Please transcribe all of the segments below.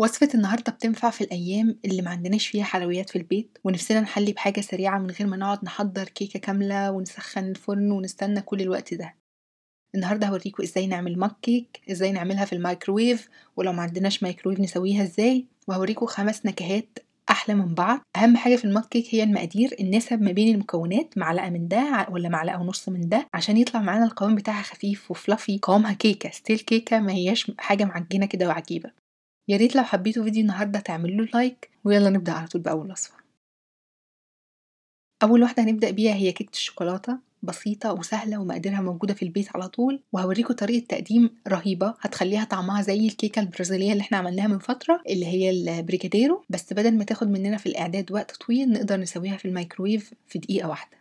وصفة النهاردة بتنفع في الأيام اللي ما عندناش فيها حلويات في البيت ونفسنا نحلي بحاجة سريعة من غير ما نقعد نحضر كيكة كاملة ونسخن الفرن ونستنى كل الوقت ده النهاردة هوريكوا ازاي نعمل ماك كيك ازاي نعملها في المايكرويف ولو ما عندناش مايكرويف نسويها ازاي وهوريكوا خمس نكهات احلى من بعض اهم حاجه في الماك كيك هي المقادير النسب ما بين المكونات معلقه من ده ولا معلقه ونص من ده عشان يطلع معانا القوام بتاعها خفيف وفلافي قوامها كيكه ستيل كيكه ما هيش حاجه معجنه كده وعجيبه يا ريت لو حبيتوا فيديو النهارده تعملوا له لايك ويلا نبدا على طول باول وصفه اول واحده هنبدا بيها هي كيكه الشوكولاته بسيطة وسهلة ومقاديرها موجودة في البيت على طول وهوريكم طريقة تقديم رهيبة هتخليها طعمها زي الكيكة البرازيلية اللي احنا عملناها من فترة اللي هي البريكاديرو بس بدل ما تاخد مننا في الإعداد وقت طويل نقدر نسويها في الميكرويف في دقيقة واحدة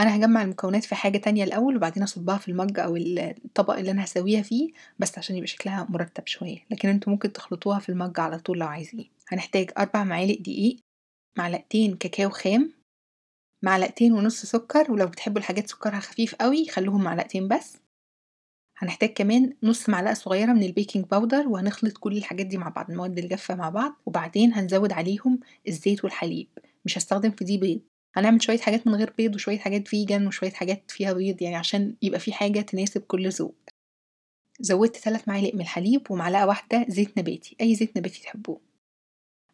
أنا هجمع المكونات في حاجة تانية الأول، وبعدين أصبّها في المج أو الطبق اللي أنا هساويها فيه، بس عشان يبقى شكلها مرتب شوية، لكن انتوا ممكن تخلطوها في المج على طول لو عايزين. هنحتاج أربع معالق دقيق، معلقتين كاكاو خام، معلقتين ونص سكر ولو بتحبوا الحاجات سكرها خفيف أوي خلوهم معلقتين بس، هنحتاج كمان نص معلقة صغيرة من البيكنج باودر وهنخلط كل الحاجات دي مع بعض المواد الجافة مع بعض، وبعدين هنزود عليهم الزيت والحليب، مش هستخدم في دي بيض. هنعمل شوية حاجات من غير بيض وشوية حاجات فيجن وشوية حاجات فيها بيض يعني عشان يبقى في حاجة تناسب كل ذوق زودت ثلاث معالق من الحليب ومعلقة واحدة زيت نباتي أي زيت نباتي تحبوه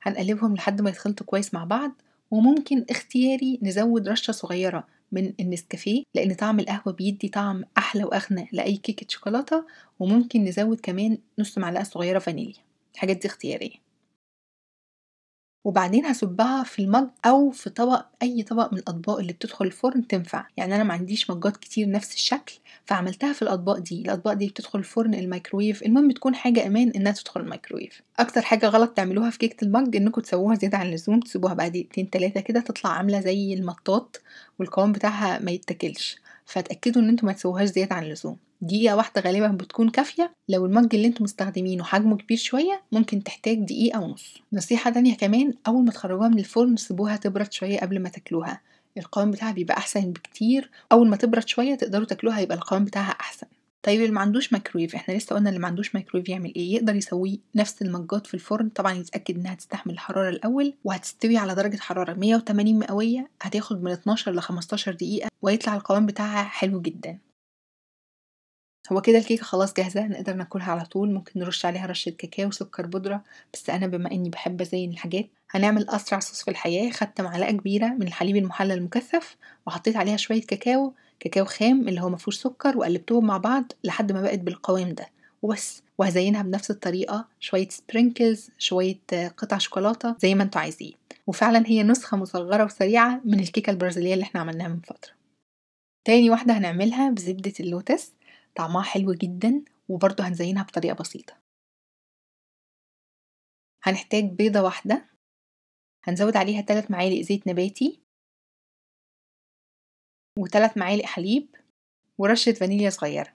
هنقلبهم لحد ما يتخلطوا كويس مع بعض وممكن اختياري نزود رشة صغيرة من النسكافيه لأن طعم القهوة بيدي طعم أحلى وأغنى لأي كيكة شوكولاتة وممكن نزود كمان نص معلقة صغيرة فانيليا الحاجات دي اختيارية وبعدين هصبها في المج او في طبق اي طبق من الاطباق اللي بتدخل الفرن تنفع يعني انا ما عنديش مجات كتير نفس الشكل فعملتها في الاطباق دي الاطباق دي بتدخل الفرن الميكرويف المهم تكون حاجه امان انها تدخل الميكرويف اكتر حاجه غلط تعملوها في كيكه المج انكم تسووها زياده عن اللزوم تسيبوها بعد دقيقتين تلاته كده تطلع عامله زي المطاط والقوام بتاعها ما يتاكلش فتأكدوا ان انتوا ما تسووهاش زيادة عن اللزوم دقيقة واحدة غالبا بتكون كافية لو المج اللي انتوا مستخدمينه حجمه كبير شوية ممكن تحتاج دقيقة ونص نصيحة تانية كمان أول ما تخرجوها من الفرن سيبوها تبرد شوية قبل ما تاكلوها القوام بتاعها بيبقى أحسن بكتير أول ما تبرد شوية تقدروا تاكلوها يبقى القوام بتاعها أحسن طيب اللي ما عندوش مايكرويف احنا لسه قلنا اللي ما عندوش مايكرويف يعمل ايه يقدر يسوي نفس المجات في الفرن طبعا يتاكد انها تستحمل الحراره الاول وهتستوي على درجه حراره 180 مئويه هتاخد من 12 ل 15 دقيقه ويطلع القوام بتاعها حلو جدا هو كده الكيكه خلاص جاهزه نقدر ناكلها على طول ممكن نرش عليها رشه كاكاو سكر بودره بس انا بما اني بحب ازين الحاجات هنعمل اسرع صوص في الحياه خدت معلقه كبيره من الحليب المحلى المكثف وحطيت عليها شويه كاكاو كاكاو خام اللي هو مفهوش سكر وقلبتهم مع بعض لحد ما بقت بالقوام ده وبس وهزينها بنفس الطريقة شوية سبرينكلز شوية قطع شوكولاتة زي ما انتوا عايزين وفعلا هي نسخة مصغرة وسريعة من الكيكة البرازيلية اللي احنا عملناها من فترة تاني واحدة هنعملها بزبدة اللوتس طعمها حلو جدا وبرضه هنزينها بطريقة بسيطة هنحتاج بيضة واحدة هنزود عليها 3 معالق زيت نباتي وثلاث معالق حليب ورشة فانيليا صغيرة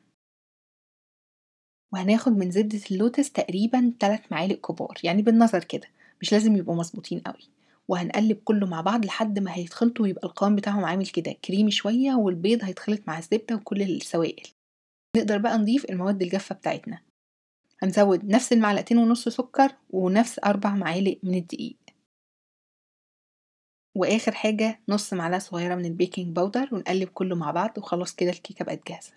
وهناخد من زبدة اللوتس تقريبا ثلاث معالق كبار يعني بالنظر كده مش لازم يبقوا مظبوطين قوي وهنقلب كله مع بعض لحد ما هيتخلطوا ويبقى القوام بتاعهم عامل كده كريمي شوية والبيض هيتخلط مع الزبدة وكل السوائل نقدر بقى نضيف المواد الجافة بتاعتنا هنزود نفس المعلقتين ونص سكر ونفس أربع معالق من الدقيق واخر حاجه نص معلقه صغيره من البيكنج باودر ونقلب كله مع بعض وخلاص كده الكيكه بقت جاهزه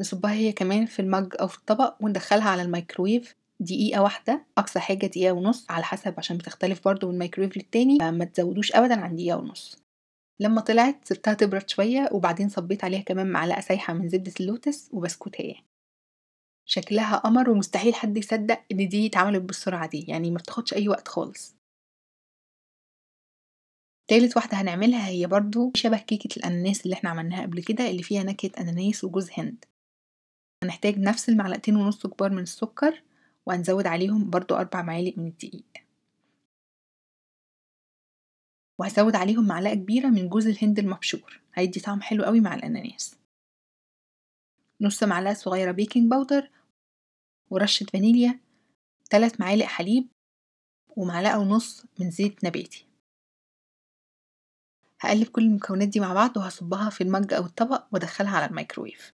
نصبها هي كمان في المج او في الطبق وندخلها على الميكرويف دقيقة واحدة أقصى حاجة دقيقة ونص على حسب عشان بتختلف برضو من مايكرويف للتاني فما تزودوش أبدا عن دقيقة ونص لما طلعت سبتها تبرد شوية وبعدين صبيت عليها كمان معلقة سايحة من زبدة اللوتس وبسكوت هي شكلها قمر ومستحيل حد يصدق إن دي اتعملت بالسرعة دي يعني ما بتاخدش أي وقت خالص تالت واحدة هنعملها هي برضو شبه كيكة الأناناس اللي احنا عملناها قبل كده اللي فيها نكهة أناناس وجوز هند هنحتاج نفس المعلقتين ونص كبار من السكر وهنزود عليهم برضو أربع معالق من الدقيق وهزود عليهم معلقة كبيرة من جوز الهند المبشور هيدي طعم حلو قوي مع الأناناس نص معلقة صغيرة بيكنج باودر ورشة فانيليا تلات معالق حليب ومعلقة ونص من زيت نباتي هقلب كل المكونات دي مع بعض وهصبها في المج أو الطبق وأدخلها على الميكرويف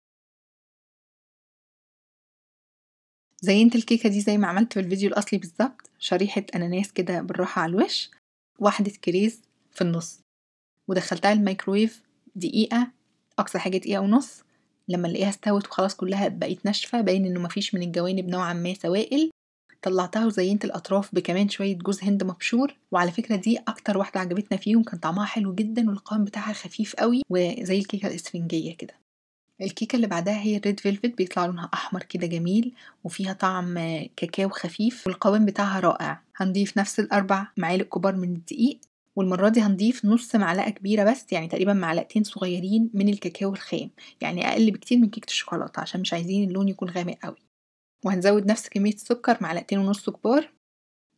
زينت الكيكة دي زي ما عملت في الفيديو الأصلي بالظبط شريحة أناناس كده بالراحة على الوش واحدة كريز في النص ودخلتها الميكرويف دقيقة أقصى حاجة دقيقة ونص لما الاقيها استوت وخلاص كلها بقت ناشفة باين إنه مفيش من الجوانب نوعا ما سوائل طلعتها وزينت الاطراف بكمان شويه جوز هند مبشور وعلى فكره دي اكتر واحده عجبتنا فيهم كان طعمها حلو جدا والقوام بتاعها خفيف قوي وزي الكيكه الاسفنجيه كده الكيكه اللي بعدها هي الريد فيلفت بيطلع لونها احمر كده جميل وفيها طعم كاكاو خفيف والقوام بتاعها رائع هنضيف نفس الاربع معالق كبار من الدقيق والمرة دي هنضيف نص معلقة كبيرة بس يعني تقريبا معلقتين صغيرين من الكاكاو الخام يعني أقل بكتير من كيكة الشوكولاتة عشان مش عايزين اللون يكون غامق قوي وهنزود نفس كمية السكر معلقتين ونص كبار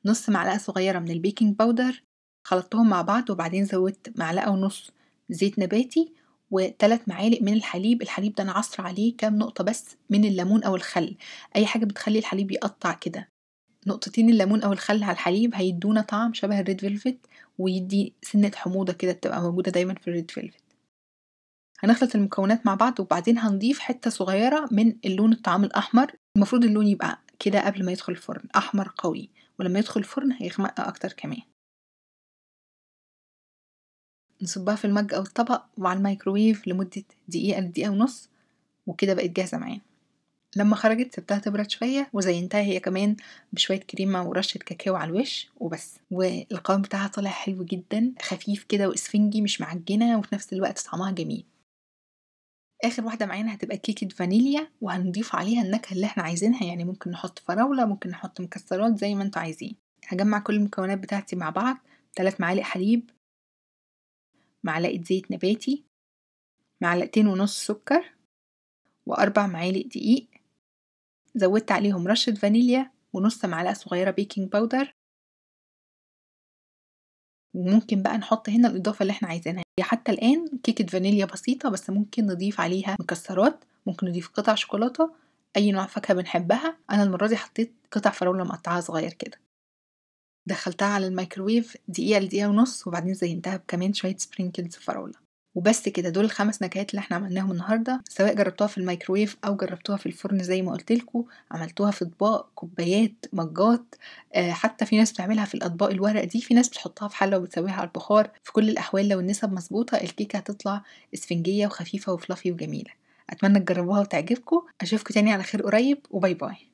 نص معلقة صغيرة من البيكنج باودر خلطتهم مع بعض وبعدين زودت معلقة ونص زيت نباتي وثلاث معالق من الحليب الحليب ده انا عصر عليه كام نقطة بس من الليمون او الخل اي حاجة بتخلي الحليب يقطع كده نقطتين الليمون او الخل على الحليب هيدونا طعم شبه الريد فيلفت ويدي سنة حموضة كده بتبقى موجودة دايما في الريد فيلفت هنخلط المكونات مع بعض وبعدين هنضيف حتة صغيرة من اللون الطعام الأحمر المفروض اللون يبقى كده قبل ما يدخل الفرن أحمر قوي ولما يدخل الفرن هيغمق أكتر كمان نصبها في المج أو الطبق وعلى الميكروويف لمدة دقيقة لدقيقة ونص وكده بقت جاهزة معانا لما خرجت سبتها تبرد شوية وزينتها هي كمان بشوية كريمة ورشة كاكاو على الوش وبس والقوام بتاعها طالع حلو جدا خفيف كده واسفنجي مش معجنة وفي نفس الوقت طعمها جميل اخر واحده معانا هتبقى كيكه فانيليا وهنضيف عليها النكهه اللي احنا عايزينها يعني ممكن نحط فراوله ممكن نحط مكسرات زي ما انتوا عايزين هجمع كل المكونات بتاعتي مع بعض ثلاث معالق حليب معلقه زيت نباتي معلقتين ونص سكر وأربع معالق دقيق زودت عليهم رشة فانيليا ونص معلقة صغيرة بيكنج باودر وممكن بقى نحط هنا الإضافة اللي احنا عايزينها هي حتى الآن كيكة فانيليا بسيطة بس ممكن نضيف عليها مكسرات ممكن نضيف قطع شوكولاتة أي نوع فاكهة بنحبها أنا المرة دي حطيت قطع فراولة مقطعة صغير كده دخلتها على الميكروويف دقيقة لدقيقة ونص وبعدين زينتها بكمان شوية سبرينكلز فراولة وبس كده دول الخمس نكهات اللي احنا عملناهم النهارده سواء جربتوها في الميكرويف او جربتوها في الفرن زي ما قلت لكم عملتوها في اطباق كوبايات مجات آه حتى في ناس بتعملها في الاطباق الورق دي في ناس بتحطها في حله وبتسويها على البخار في كل الاحوال لو النسب مظبوطه الكيكه هتطلع اسفنجيه وخفيفه وفلافي وجميله اتمنى تجربوها وتعجبكم اشوفكم تاني على خير قريب وباي باي